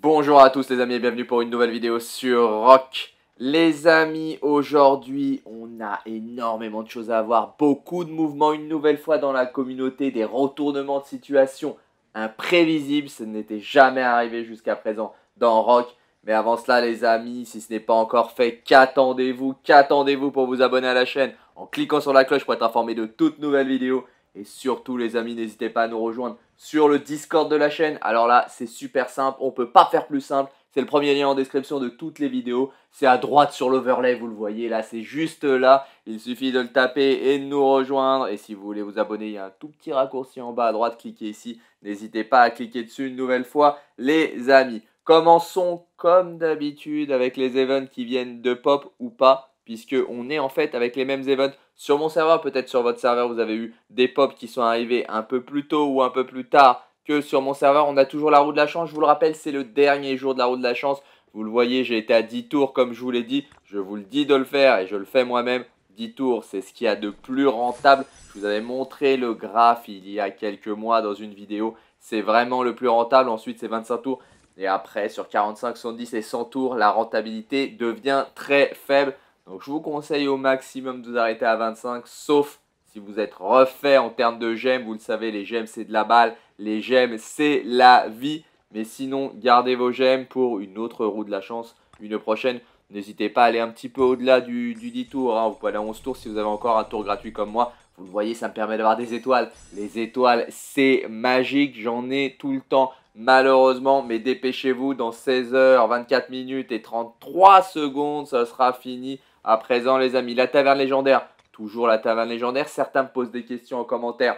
Bonjour à tous les amis et bienvenue pour une nouvelle vidéo sur Rock. Les amis, aujourd'hui on a énormément de choses à voir, beaucoup de mouvements une nouvelle fois dans la communauté, des retournements de situation imprévisibles, ce n'était jamais arrivé jusqu'à présent dans Rock. Mais avant cela, les amis, si ce n'est pas encore fait, qu'attendez-vous Qu'attendez-vous pour vous abonner à la chaîne en cliquant sur la cloche pour être informé de toutes nouvelles vidéos et surtout, les amis, n'hésitez pas à nous rejoindre sur le Discord de la chaîne. Alors là, c'est super simple, on ne peut pas faire plus simple. C'est le premier lien en description de toutes les vidéos. C'est à droite sur l'overlay, vous le voyez là, c'est juste là. Il suffit de le taper et de nous rejoindre. Et si vous voulez vous abonner, il y a un tout petit raccourci en bas à droite, cliquez ici. N'hésitez pas à cliquer dessus une nouvelle fois, les amis. Commençons comme d'habitude avec les events qui viennent de pop ou pas, puisque on est en fait avec les mêmes events sur mon serveur, peut-être sur votre serveur vous avez eu des pop qui sont arrivés un peu plus tôt ou un peu plus tard que sur mon serveur. On a toujours la roue de la chance, je vous le rappelle, c'est le dernier jour de la roue de la chance. Vous le voyez, j'ai été à 10 tours comme je vous l'ai dit, je vous le dis de le faire et je le fais moi-même. 10 tours, c'est ce qu'il y a de plus rentable. Je vous avais montré le graphe il y a quelques mois dans une vidéo. C'est vraiment le plus rentable. Ensuite, c'est 25 tours. Et après, sur 45, 110 et 100 tours, la rentabilité devient très faible. Donc je vous conseille au maximum de vous arrêter à 25, sauf si vous êtes refait en termes de gemmes. Vous le savez, les gemmes, c'est de la balle. Les gemmes, c'est la vie. Mais sinon, gardez vos gemmes pour une autre roue de la chance, une prochaine N'hésitez pas à aller un petit peu au-delà du, 10 tours. Hein. Vous pouvez aller à 11 tours si vous avez encore un tour gratuit comme moi. Vous le voyez, ça me permet d'avoir des étoiles. Les étoiles, c'est magique. J'en ai tout le temps, malheureusement. Mais dépêchez-vous, dans 16 h 24 minutes et 33 secondes, ça sera fini. À présent, les amis, la taverne légendaire. Toujours la taverne légendaire. Certains me posent des questions en commentaire.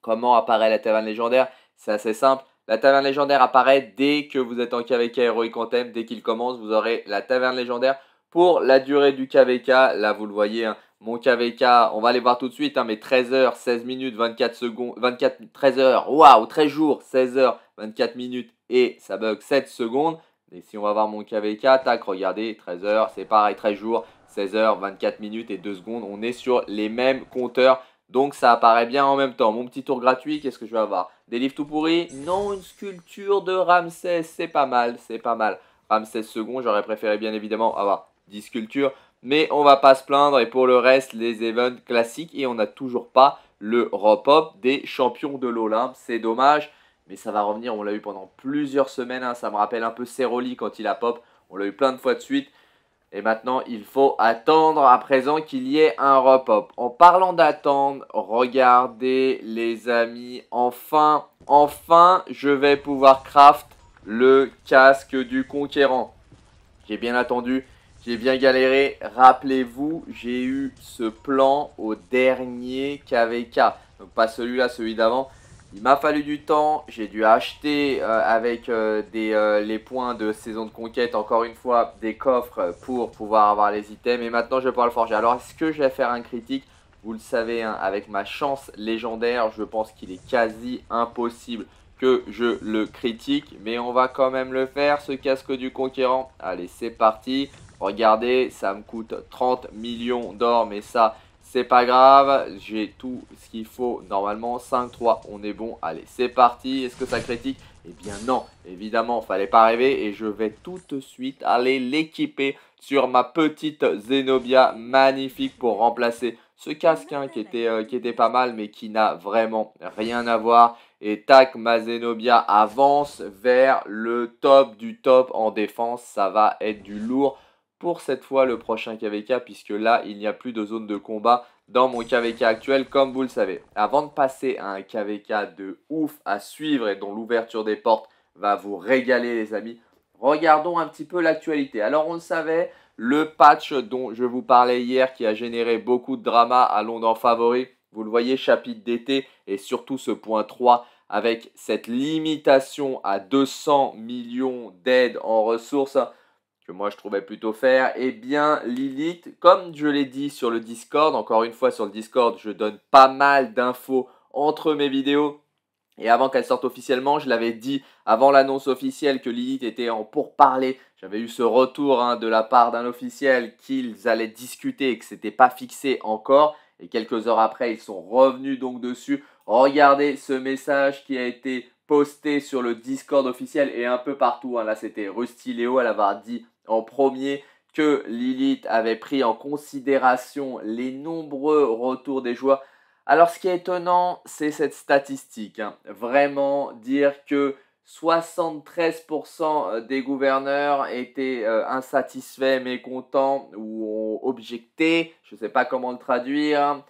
Comment apparaît la taverne légendaire C'est assez simple. La taverne légendaire apparaît dès que vous êtes en KVK Heroic Anthem, dès qu'il commence, vous aurez la taverne légendaire pour la durée du KVK. Là, vous le voyez, hein, mon KVK, on va aller voir tout de suite, hein, mais 13h, 16 minutes, 24 secondes, 24, 13h, waouh, 13 jours, 16h, 24 minutes et ça bug 7 secondes. Et si on va voir mon KVK, tac, regardez, 13h, c'est pareil, 13 jours, 16h, 24 minutes et 2 secondes. On est sur les mêmes compteurs. Donc ça apparaît bien en même temps. Mon petit tour gratuit, qu'est-ce que je vais avoir Des livres tout pourris Non, une sculpture de Ramsès, c'est pas mal, c'est pas mal. Ramsès II, j'aurais préféré bien évidemment avoir 10 sculptures. Mais on va pas se plaindre et pour le reste, les events classiques et on n'a toujours pas le repop des champions de l'Olympe. C'est dommage, mais ça va revenir, on l'a eu pendant plusieurs semaines. Hein. Ça me rappelle un peu Ceroli quand il a pop, on l'a eu plein de fois de suite. Et maintenant, il faut attendre à présent qu'il y ait un repop. En parlant d'attendre, regardez les amis, enfin, enfin, je vais pouvoir craft le casque du conquérant. J'ai bien attendu, j'ai bien galéré. Rappelez-vous, j'ai eu ce plan au dernier KVK. Donc pas celui-là, celui d'avant. Il m'a fallu du temps, j'ai dû acheter euh, avec euh, euh, les points de saison de conquête, encore une fois, des coffres pour pouvoir avoir les items. Et maintenant, je vais le forger. Alors, est-ce que je vais faire un critique Vous le savez, hein, avec ma chance légendaire, je pense qu'il est quasi impossible que je le critique. Mais on va quand même le faire, ce casque du conquérant. Allez, c'est parti. Regardez, ça me coûte 30 millions d'or, mais ça... C'est pas grave, j'ai tout ce qu'il faut. Normalement, 5-3, on est bon. Allez, c'est parti. Est-ce que ça critique Eh bien non, évidemment, fallait pas rêver. Et je vais tout de suite aller l'équiper sur ma petite Zenobia magnifique pour remplacer ce casque qui, était, euh, qui était pas mal mais qui n'a vraiment rien à voir. Et tac, ma Zenobia avance vers le top du top en défense. Ça va être du lourd pour cette fois le prochain KVK puisque là il n'y a plus de zone de combat dans mon KVK actuel comme vous le savez. Avant de passer à un KVK de ouf à suivre et dont l'ouverture des portes va vous régaler les amis, regardons un petit peu l'actualité. Alors on le savait, le patch dont je vous parlais hier qui a généré beaucoup de drama à Londres en favori, vous le voyez chapitre d'été et surtout ce point 3 avec cette limitation à 200 millions d'aides en ressources que moi je trouvais plutôt faire, et eh bien Lilith, comme je l'ai dit sur le Discord, encore une fois sur le Discord, je donne pas mal d'infos entre mes vidéos. Et avant qu'elle sorte officiellement, je l'avais dit avant l'annonce officielle que Lilith était en pourparler, J'avais eu ce retour hein, de la part d'un officiel qu'ils allaient discuter et que ce n'était pas fixé encore. Et quelques heures après, ils sont revenus donc dessus. Regardez ce message qui a été posté sur le Discord officiel et un peu partout. Hein. Là, c'était Rusty Léo, à l'avoir dit en premier que Lilith avait pris en considération les nombreux retours des joueurs. Alors ce qui est étonnant, c'est cette statistique. Hein. Vraiment dire que 73% des gouverneurs étaient euh, insatisfaits, mécontents ou ont objecté, je ne sais pas comment le traduire, hein,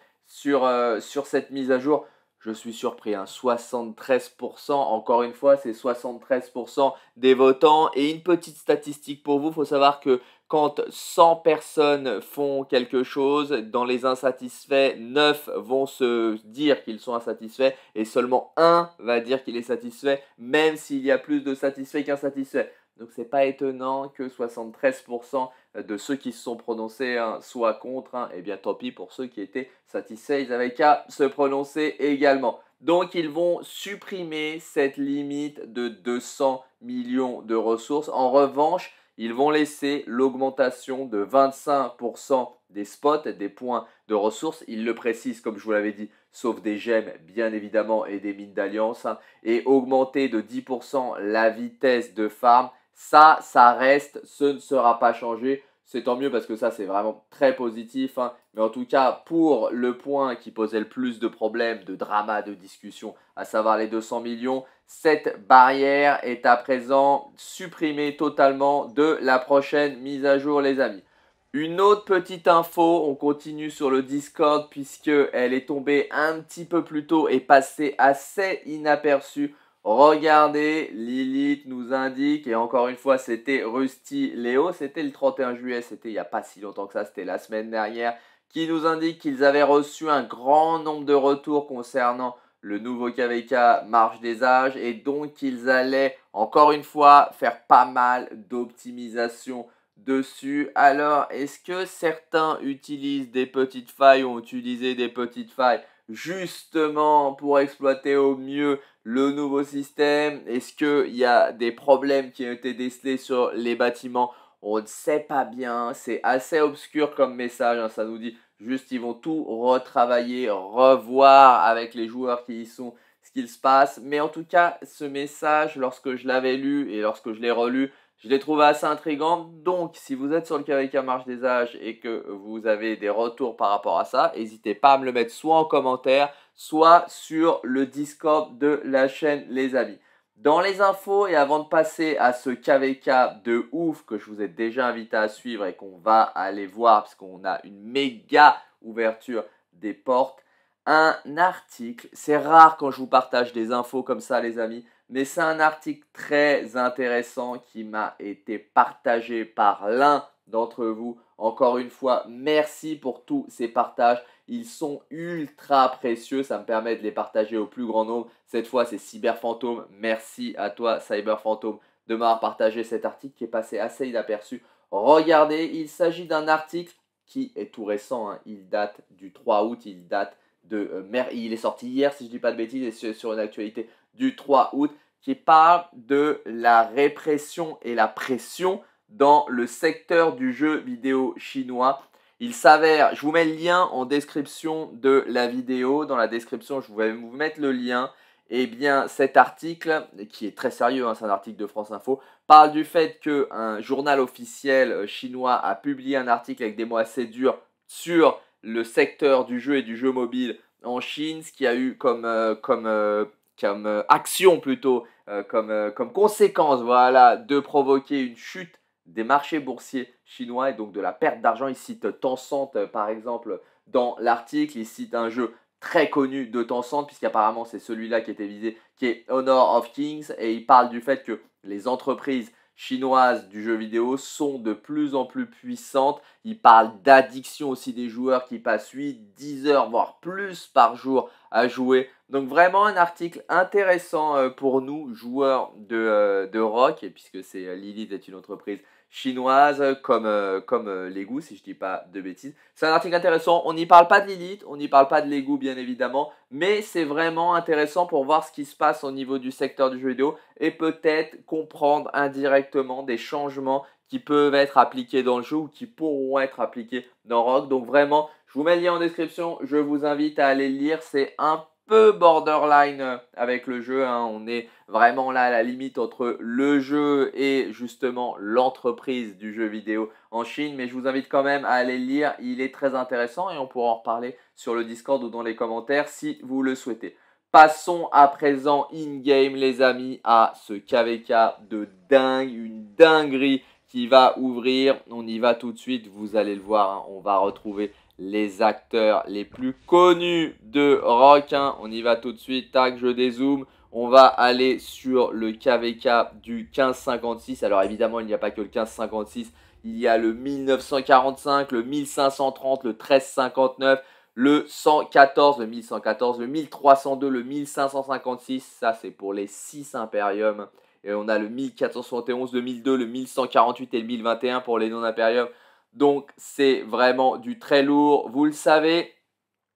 euh, sur cette mise à jour je suis surpris, 73%, hein. encore une fois, c'est 73% des votants. Et une petite statistique pour vous, il faut savoir que quand 100 personnes font quelque chose, dans les insatisfaits, 9 vont se dire qu'ils sont insatisfaits et seulement 1 va dire qu'il est satisfait, même s'il y a plus de satisfaits qu'insatisfaits. Donc c'est pas étonnant que 73% de ceux qui se sont prononcés hein, soient contre. Hein. Eh et bien tant pis pour ceux qui étaient satisfaits, ils avaient qu'à se prononcer également. Donc ils vont supprimer cette limite de 200 millions de ressources. En revanche, ils vont laisser l'augmentation de 25% des spots, des points de ressources. Ils le précisent, comme je vous l'avais dit, sauf des gemmes, bien évidemment, et des mines d'alliance. Hein, et augmenter de 10% la vitesse de farm ça, ça reste, ce ne sera pas changé. C'est tant mieux parce que ça, c'est vraiment très positif. Hein. Mais en tout cas, pour le point qui posait le plus de problèmes, de drama, de discussion, à savoir les 200 millions, cette barrière est à présent supprimée totalement de la prochaine mise à jour, les amis. Une autre petite info, on continue sur le Discord puisqu'elle est tombée un petit peu plus tôt et passée assez inaperçue Regardez, Lilith nous indique, et encore une fois, c'était Rusty Léo, c'était le 31 juillet, c'était il n'y a pas si longtemps que ça, c'était la semaine dernière, qui nous indique qu'ils avaient reçu un grand nombre de retours concernant le nouveau KVK Marche des âges, et donc qu'ils allaient, encore une fois, faire pas mal d'optimisation dessus. Alors, est-ce que certains utilisent des petites failles ou ont utilisé des petites failles justement pour exploiter au mieux le nouveau système Est-ce qu'il y a des problèmes qui ont été décelés sur les bâtiments On ne sait pas bien, c'est assez obscur comme message, hein, ça nous dit juste ils vont tout retravailler, revoir avec les joueurs qui y sont ce qu'il se passe. Mais en tout cas, ce message, lorsque je l'avais lu et lorsque je l'ai relu, je l'ai trouvé assez intriguant, Donc, si vous êtes sur le KVK Marche des Âges et que vous avez des retours par rapport à ça, n'hésitez pas à me le mettre soit en commentaire, soit sur le Discord de la chaîne, les amis. Dans les infos, et avant de passer à ce KVK de ouf que je vous ai déjà invité à suivre et qu'on va aller voir parce qu'on a une méga ouverture des portes, un article, c'est rare quand je vous partage des infos comme ça les amis, mais c'est un article très intéressant qui m'a été partagé par l'un d'entre vous. Encore une fois, merci pour tous ces partages. Ils sont ultra précieux. Ça me permet de les partager au plus grand nombre. Cette fois, c'est Cyberphantom. Merci à toi, Cyberphantom, de m'avoir partagé cet article qui est passé assez inaperçu. Regardez, il s'agit d'un article qui est tout récent. Hein. Il date du 3 août. Il date de euh, Il est sorti hier, si je ne dis pas de bêtises, sur une actualité du 3 août, qui parle de la répression et la pression dans le secteur du jeu vidéo chinois. Il s'avère, je vous mets le lien en description de la vidéo, dans la description je vais vous mettre le lien. et eh bien, cet article, qui est très sérieux, hein, c'est un article de France Info, parle du fait qu'un journal officiel euh, chinois a publié un article avec des mots assez durs sur le secteur du jeu et du jeu mobile en Chine, ce qui a eu comme, euh, comme, euh, comme euh, action plutôt, comme, comme conséquence, voilà, de provoquer une chute des marchés boursiers chinois et donc de la perte d'argent. Il cite Tencent par exemple dans l'article, il cite un jeu très connu de Tencent puisqu'apparemment c'est celui-là qui était visé, qui est Honor of Kings et il parle du fait que les entreprises chinoises du jeu vidéo sont de plus en plus puissantes. Il parle d'addiction aussi des joueurs qui passent 8, 10 heures, voire plus par jour à jouer. Donc vraiment un article intéressant euh, pour nous, joueurs de, euh, de rock, puisque c'est euh, Lilith est une entreprise chinoise comme, euh, comme euh, si je dis pas de bêtises. C'est un article intéressant. On n'y parle pas de Lilith, on n'y parle pas de l'égout, bien évidemment, mais c'est vraiment intéressant pour voir ce qui se passe au niveau du secteur du jeu vidéo et peut-être comprendre indirectement des changements qui peuvent être appliqués dans le jeu ou qui pourront être appliqués dans Rock. Donc vraiment, je vous mets le lien en description. Je vous invite à aller le lire. C'est un peu borderline euh, avec le jeu. Hein. On est vraiment là à la limite entre le jeu et justement l'entreprise du jeu vidéo en Chine. Mais je vous invite quand même à aller le lire. Il est très intéressant et on pourra en reparler sur le Discord ou dans les commentaires si vous le souhaitez. Passons à présent in-game les amis à ce KVK de dingue, une dinguerie qui va ouvrir. On y va tout de suite, vous allez le voir, hein. on va retrouver les acteurs les plus connus de rock. Hein. On y va tout de suite, tac, je dézoome. On va aller sur le KVK du 1556. Alors évidemment, il n'y a pas que le 1556. Il y a le 1945, le 1530, le 1359, le 114, le 1114, le 1302, le 1556. Ça, c'est pour les 6 impériums. Et on a le 1471, le le 1148 et le 1021 pour les non-impériums. Donc c'est vraiment du très lourd, vous le savez.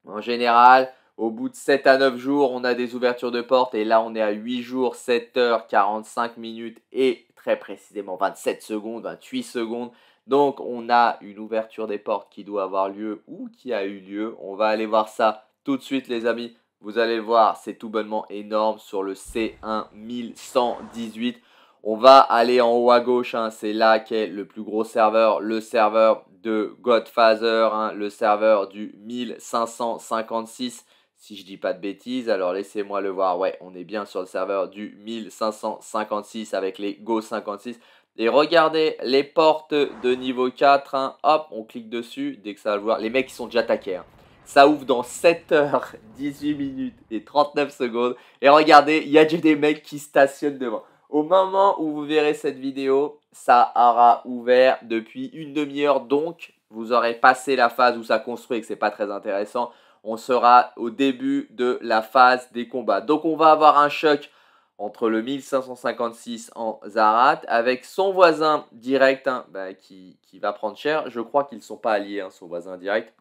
En général, au bout de 7 à 9 jours, on a des ouvertures de portes. et là on est à 8 jours, 7 heures, 45 minutes et très précisément 27 secondes, 28 secondes. Donc on a une ouverture des portes qui doit avoir lieu ou qui a eu lieu. On va aller voir ça tout de suite les amis. Vous allez voir, c'est tout bonnement énorme sur le C1118. On va aller en haut à gauche, hein. c'est là qu'est le plus gros serveur, le serveur de Godfather, hein, le serveur du 1556 si je dis pas de bêtises, alors laissez-moi le voir. Ouais, on est bien sur le serveur du 1556 avec les Go 56. Et regardez les portes de niveau 4. Hein. Hop, on clique dessus. Dès que ça va le voir, les mecs sont déjà taqués. Ça ouvre dans 7h18 minutes et 39 secondes. Et regardez, il y a déjà des mecs qui stationnent devant. Au moment où vous verrez cette vidéo, ça aura ouvert depuis une demi-heure. Donc, vous aurez passé la phase où ça construit et que c'est pas très intéressant. On sera au début de la phase des combats. Donc, on va avoir un choc entre le 1556 en Zarat avec son voisin direct hein, bah, qui, va prendre cher. Je crois qu'ils ne sont pas alliés, hein, son voisin direct.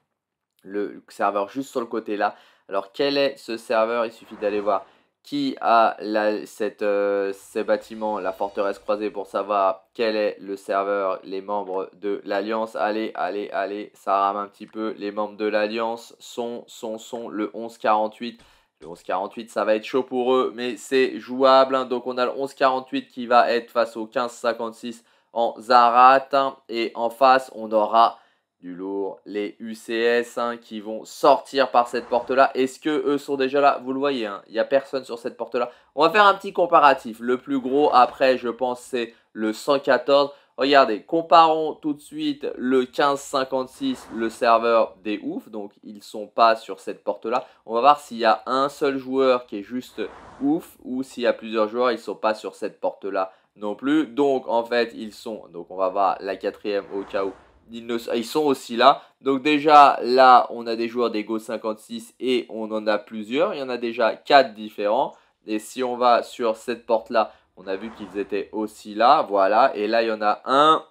Le serveur juste sur le côté là. Alors quel est ce serveur Il suffit d'aller voir qui a euh, ces bâtiments, la forteresse croisée pour savoir quel est le serveur, les membres de l'Alliance. Allez, allez, allez, ça rame un petit peu. Les membres de l'Alliance sont, sont, sont le 1148. Le 1148, ça va être chaud pour eux, mais c'est jouable. Hein. Donc on a le 1148 qui va être face au 1556 en Zarat. Hein. Et en face, on aura du lourd. Les UCS hein, qui vont sortir par cette porte-là. Est-ce que eux sont déjà là Vous le voyez, hein. il y n'y a personne sur cette porte-là. On va faire un petit comparatif. Le plus gros après, je pense, c'est le 114. Regardez, comparons tout de suite le 1556, le serveur des ouf. Donc, ils ne sont pas sur cette porte-là. On va voir s'il y a un seul joueur qui est juste ouf ou s'il y a plusieurs joueurs, ils ne sont pas sur cette porte-là non plus. Donc, en fait, ils sont... Donc, on va voir la quatrième au cas où ils, sont aussi là. Donc déjà, là, on a des joueurs d'Ego 56 et on en a plusieurs. Il y en a déjà 4 différents. Et si on va sur cette porte-là, on a vu qu'ils étaient aussi là. Voilà. Et là, il y en a 1,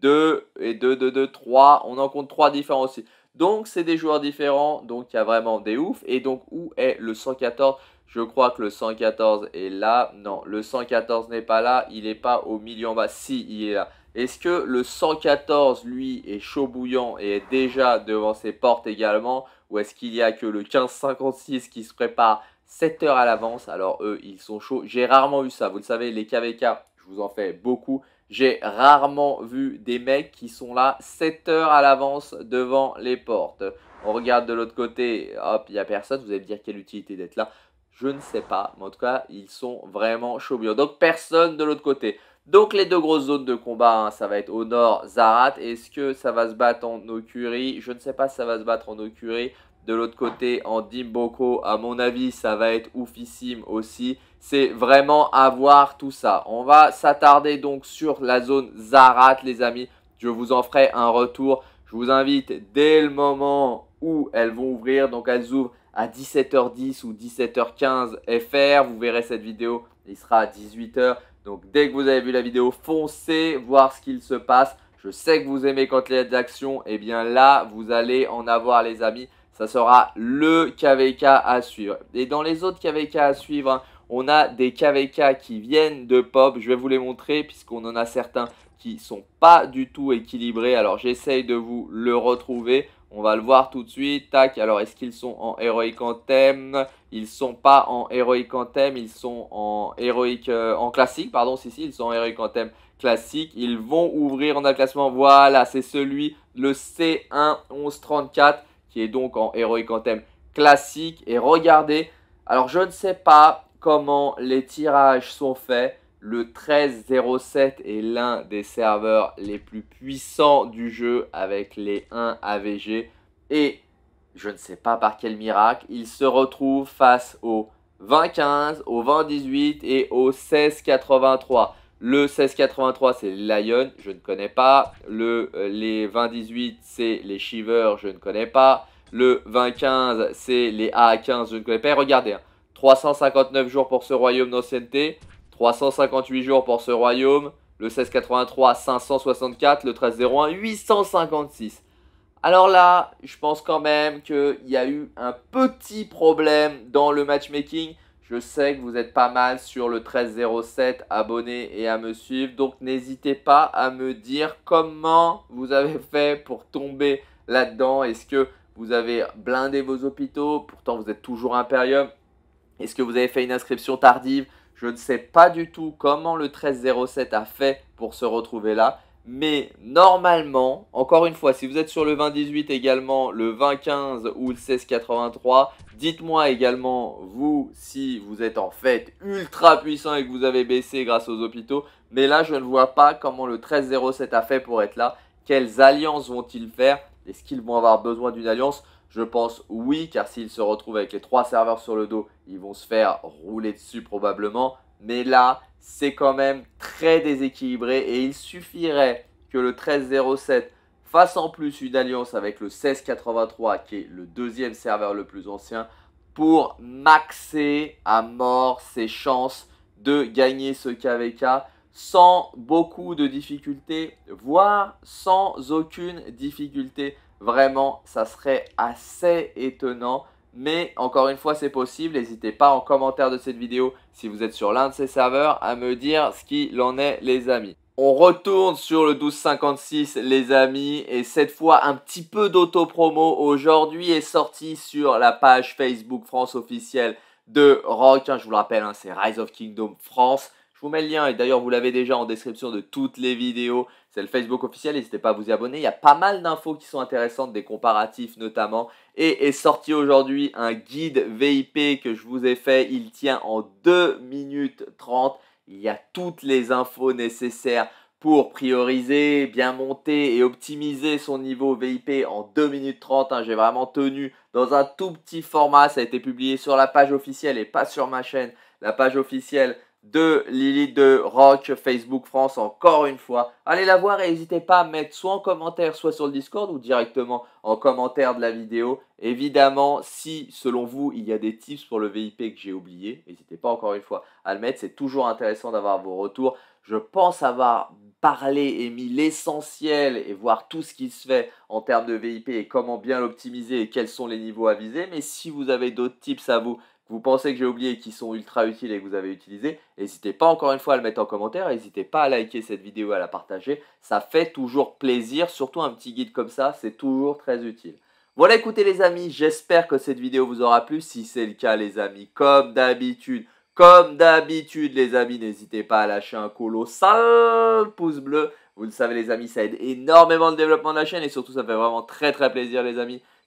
2 et 2, 2, 2, 3. On en compte 3 différents aussi. Donc, c'est des joueurs différents. Donc, il y a vraiment des oufs. Et donc, où est le 114 je crois que le 114 est là. Non, le 114 n'est pas là. Il n'est pas au milieu en bas. Si, il est là. Est-ce que le 114, lui, est chaud bouillant et est déjà devant ses portes également Ou est-ce qu'il n'y a que le 1556 qui se prépare 7 heures à l'avance Alors eux, ils sont chauds. J'ai rarement eu ça. Vous le savez, les KVK, je vous en fais beaucoup. J'ai rarement vu des mecs qui sont là 7 heures à l'avance devant les portes. On regarde de l'autre côté, hop, il n'y a personne. Vous allez me dire quelle utilité d'être là. Je ne sais pas, mais en tout cas, ils sont vraiment chauds bouillants. Donc personne de l'autre côté. Donc les deux grosses zones de combat, hein, ça va être au nord Zarat. Est-ce que ça va se battre en Okuri Je ne sais pas si ça va se battre en Okuri. De l'autre côté, en Dimboko, à mon avis, ça va être oufissime aussi. C'est vraiment à voir tout ça. On va s'attarder donc sur la zone Zarat, les amis. Je vous en ferai un retour. Je vous invite dès le moment où elles vont ouvrir. Donc elles ouvrent à 17h10 ou 17h15 FR. Vous verrez cette vidéo, il sera à 18h. Donc dès que vous avez vu la vidéo, foncez voir ce qu'il se passe. Je sais que vous aimez quand des actions et eh bien là, vous allez en avoir les amis. Ça sera le KVK à suivre. Et dans les autres KVK à suivre, hein, on a des KVK qui viennent de Pop. Je vais vous les montrer puisqu'on en a certains qui sont pas du tout équilibrés. Alors j'essaye de vous le retrouver. On va le voir tout de suite. Tac, alors est-ce qu'ils sont en héroïque Anthem Ils sont pas en héroïque Anthem, ils sont en héroïque euh, en classique, pardon, si, si, ils sont en en Anthem classique. Ils vont ouvrir en un classement. Voilà, c'est celui, le C1 1134, qui est donc en héroïque Anthem classique. Et regardez, alors je ne sais pas comment les tirages sont faits. Le 1307 est l'un des serveurs les plus puissants du jeu avec les 1 AVG et je ne sais pas par quel miracle, il se retrouve face au 25 au 2018 et au 1683. Le 1683 c'est Lion, je ne connais pas. Le, euh, les 2018 c'est les Shivers, je ne connais pas. Le 2015 c'est les a 15 je ne connais pas. Et regardez, 359 hein, jours pour ce royaume d'ancienneté, 358 jours pour ce royaume, le 1683 564, le 1301 856. Alors là, je pense quand même qu'il y a eu un petit problème dans le matchmaking. Je sais que vous êtes pas mal sur le 1307 abonné et à me suivre, donc n'hésitez pas à me dire comment vous avez fait pour tomber là-dedans. Est-ce que vous avez blindé vos hôpitaux Pourtant, vous êtes toujours Imperium. Est-ce que vous avez fait une inscription tardive je ne sais pas du tout comment le 1307 a fait pour se retrouver là. Mais normalement, encore une fois, si vous êtes sur le 2018 également, le 2015 ou le 1683, dites-moi également, vous, si vous êtes en fait ultra puissant et que vous avez baissé grâce aux hôpitaux. Mais là, je ne vois pas comment le 1307 a fait pour être là. Quelles alliances vont-ils faire Est-ce qu'ils vont avoir besoin d'une alliance je pense oui, car s'ils se retrouvent avec les trois serveurs sur le dos, ils vont se faire rouler dessus probablement. Mais là, c'est quand même très déséquilibré et il suffirait que le 1307 fasse en plus une alliance avec le 1683 qui est le deuxième serveur le plus ancien pour maxer à mort ses chances de gagner ce KVK sans beaucoup de difficultés, voire sans aucune difficulté. Vraiment, ça serait assez étonnant. Mais encore une fois, c'est possible. N'hésitez pas en commentaire de cette vidéo, si vous êtes sur l'un de ces serveurs, à me dire ce qu'il en est, les amis. On retourne sur le 1256 les amis et cette fois un petit peu d'auto-promo aujourd'hui est sorti sur la page Facebook France officielle de Rock. Je vous le rappelle, hein, c'est Rise of Kingdom France. Je vous mets le lien et d'ailleurs vous l'avez déjà en description de toutes les vidéos c'est le Facebook officiel, n'hésitez pas à vous y abonner. Il y a pas mal d'infos qui sont intéressantes, des comparatifs notamment. Et est sorti aujourd'hui un guide VIP que je vous ai fait. Il tient en 2 minutes 30. Il y a toutes les infos nécessaires pour prioriser, bien monter et optimiser son niveau VIP en 2 minutes 30. Hein. J'ai vraiment tenu dans un tout petit format. Ça a été publié sur la page officielle et pas sur ma chaîne. La page officielle de Lily de Rock, Facebook France, encore une fois. Allez la voir et n'hésitez pas à mettre soit en commentaire, soit sur le Discord ou directement en commentaire de la vidéo. Évidemment, si selon vous, il y a des tips pour le VIP que j'ai oublié, n'hésitez pas encore une fois à le mettre. C'est toujours intéressant d'avoir vos retours. Je pense avoir parlé et mis l'essentiel et voir tout ce qui se fait en termes de VIP et comment bien l'optimiser et quels sont les niveaux à viser. Mais si vous avez d'autres tips à vous, vous pensez que j'ai oublié qui sont ultra utiles et que vous avez utilisé n'hésitez pas encore une fois à le mettre en commentaire, n'hésitez pas à liker cette vidéo et à la partager, ça fait toujours plaisir, surtout un petit guide comme ça, c'est toujours très utile. Voilà, écoutez les amis, j'espère que cette vidéo vous aura plu. Si c'est le cas, les amis, comme d'habitude, comme d'habitude, les amis, n'hésitez pas à lâcher un colossal pouce bleu. Vous le savez, les amis, ça aide énormément le développement de la chaîne et surtout, ça fait vraiment très très plaisir, les amis